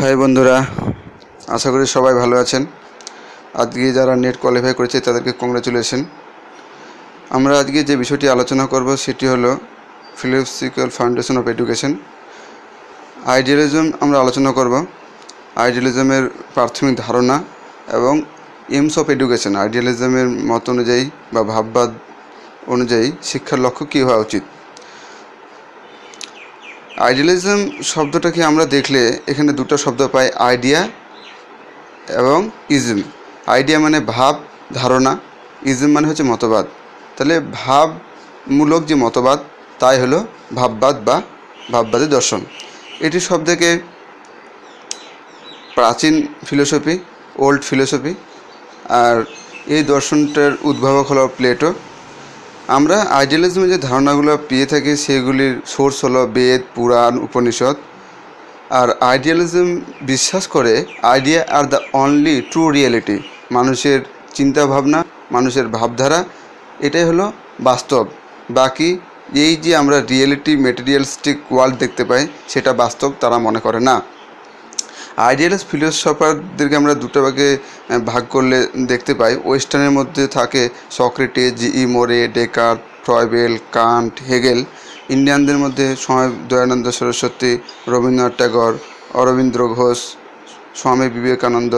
high বন্ধুরা আশা করি সবাই ভালো আছেন আজকে যারা নেট কোয়ালিফাই করেছে তাদেরকে কংগ্রাচুলেশন আমরা আজকে যে বিষয়টি আলোচনা করব সেটি হলো philosophical foundation of education idealism আমরা আলোচনা করব আইডিয়ালিজমের প্রাথমিক ধারণা এবং এমস অফ এডুকেশন আইডিয়ালিজমের মত অনুযায়ী বা ভাববাদ অনুযায়ী শিক্ষার লক্ষ্য কী হওয়া উচিত আইডিয়ালিজম শব্দটাকে আমরা দেখলে এখানে দুটো শব্দ পাই আইডিয়া এবং ইজম আইডিয়া মানে ভাব ধারণা ইজম মানে হচ্ছে মতবাদ তাহলে ভাবমূলক যে মতবাদ তাই হলো ভাববাদ বা ভাববাদী দর্শন এটি সব থেকে প্রাচীন ফিলোসফি ওল্ড ফিলোসফি আর এই দর্শনটার উদ্ভাবক হলো প্লেটো আমরা আইডিয়ালিজমের যে ধারণাগুলো পেয়ে থাকি সেগুলির সোর্স হলো বেদ পুরাণ উপনিষদ আর আইডিয়ালিজম বিশ্বাস করে আইডিয়া আর দ্য অনলি ট্রু রিয়েলিটি মানুষের চিন্তা ভাবনা মানুষের ভাবধারা এটাই হলো বাস্তব বাকি এই যে আমরা রিয়েলিটি মেটেরিয়ালিস্টিক ওয়ার্ল্ড দেখতে পাই সেটা বাস্তব তারা মনে করে না আইডিয়ালিস্ট ফিলোসফারদেরকে আমরা দুটো ভাগে ভাগ করলে দেখতে পাই ওয়েস্টার্নের মধ্যে থাকে সক্রেটে G E Moore Descartes Froebel Kant Hegel ইন্ডিয়ানদের মধ্যে স্বামী দয়ানন্দ সরস্বতী রবীন্দ্রনাথ ট্যাগর অরবিন্দ্র ঘোষ স্বামী বিবেকানন্দ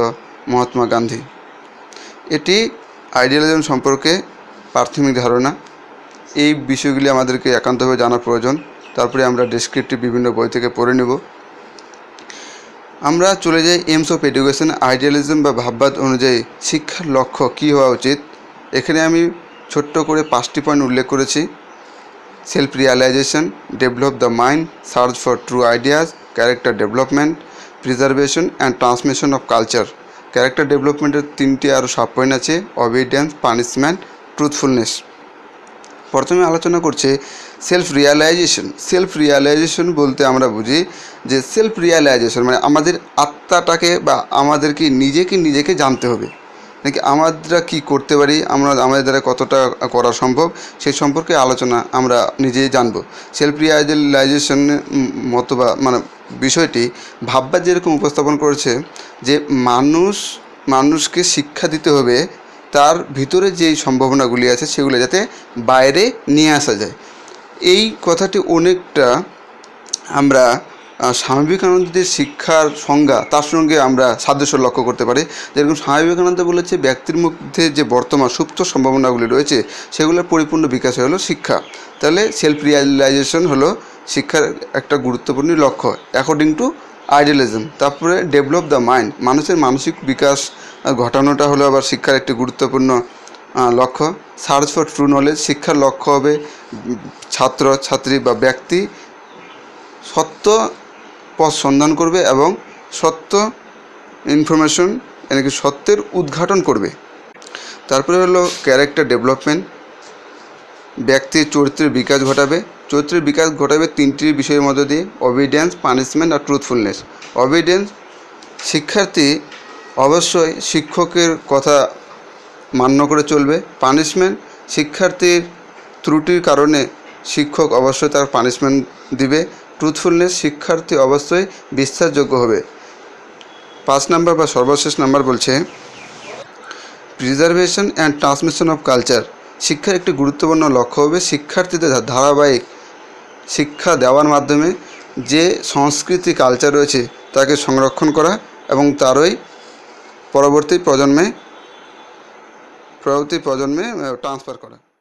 মহাত্মা গান্ধী এটি আইডিয়ালিজম সম্পর্কে প্রাথমিক ধারণা এই বিষয়গুলি আমাদেরকে একান্তভাবে জানা প্রয়োজন তারপরে আমরা ডেসক্রিপটিভ বিভিন্ন বই থেকে পড়ে নেব আমরা চলে যাই এমস অফ এডুকেশন আইডিয়ালিজম বা ভাববাদ অনুযায়ী শিক্ষার লক্ষ্য কী হওয়া উচিত এখানে আমি ছোট্ট করে পাঁচটি পয়েন্ট উল্লেখ করেছি self realisation develop the mind search for true ideas character development preservation and transmission of culture character ডেভেলপমেন্টের তিনটি আরও সাব পয়েন্ট আছে অবিডিয়েন্স পানিশমেন্ট ট্রুথফুলনেস প্রথমে আলোচনা করছে সেলফ রিয়ালাইজেশন সেলফ রিয়ালাইজেশন বলতে আমরা বুঝি যে সেলফ রিয়ালাইজেশন মানে আমাদের আত্মাটাকে বা আমাদেরকে নিজেকে নিজেকে জানতে হবে নাকি আমরা কি করতে পারি আমরা আমাদের দ্বারা কতটা করা সম্ভব সেই সম্পর্কে আলোচনা আমরা নিজেই জানব সেলফ রিয়ালাইজেশন মতো বা মানে বিষয়টি ভাববার যেরকম উপস্থাপন করেছে যে মানুষ মানুষকে শিক্ষা দিতে হবে তার ভিতরে যে সম্ভাবনাগুলি আছে সেগুলো যাতে বাইরে নিয়ে আসা যায় এই কথাটি অনেকটা আমরা স্বামী বিবেকানন্দের শিক্ষার সংজ্ঞা তার সঙ্গে আমরা সাদৃশ্য লক্ষ্য করতে পারি যেরকম স্বামী বিবেকানন্দ বলেছে ব্যক্তির মধ্যে যে বর্তমান সুপ্ত সম্ভাবনাগুলি রয়েছে সেগুলোর পরিপূর্ণ বিকাশ হলো শিক্ষা তাহলে সেলফ রিয়ালাইজেশন হলো শিক্ষার একটা গুরুত্বপূর্ণ লক্ষ্য অ্যাকর্ডিং টু আইডিয়ালিজম তারপরে ডেভেলপ দ্য মাইন্ড মানুষের মানসিক বিকাশ ঘটানোটা হলো আবার শিক্ষার একটি গুরুত্বপূর্ণ লক্ষ্য সার্চ ফর ট্রু নলেজ শিক্ষার লক্ষ্য হবে ছাত্র ছাত্রী বা ব্যক্তি সত্য পথ সন্ধান করবে এবং সত্য ইনফরমেশন এনেকি সত্যের উদ্ঘাটন করবে তারপরে হলো ক্যারেক্টার ডেভেলপমেন্ট ব্যক্তির চরিত্রের বিকাশ ঘটাবে চরিত্রের বিকাশ ঘটাবে তিনটি বিষয়ের মধ্য দিয়ে অভিডেন্স পানিশমেন্ট আর ট্রুথফুলনেস অভিডেন্স শিক্ষার্থী অবশ্যই শিক্ষকের কথা মান্য করে চলবে পানিশমেন্ট শিক্ষার্থীর ত্রুটির কারণে শিক্ষক অবশ্যই তার পানিশমেন্ট দিবে ট্রুথফুলনেস শিক্ষার্থী অবশ্যই বিশ্বাসযোগ্য হবে পাঁচ নাম্বার বা সর্বশেষ নাম্বার বলছে preservation and transmission of culture শিক্ষার একটি গুরুত্বপূর্ণ লক্ষ্য হবে শিক্ষার্থীদের ধারাবাহিক শিক্ষা দেওয়ার মাধ্যমে যে সংস্কৃতি কালচার রয়েছে তাকে সংরক্ষণ করা এবং তারই পরবর্তী প্রজন্মে পরবর্তী প্রজন্মে ট্রান্সফার করা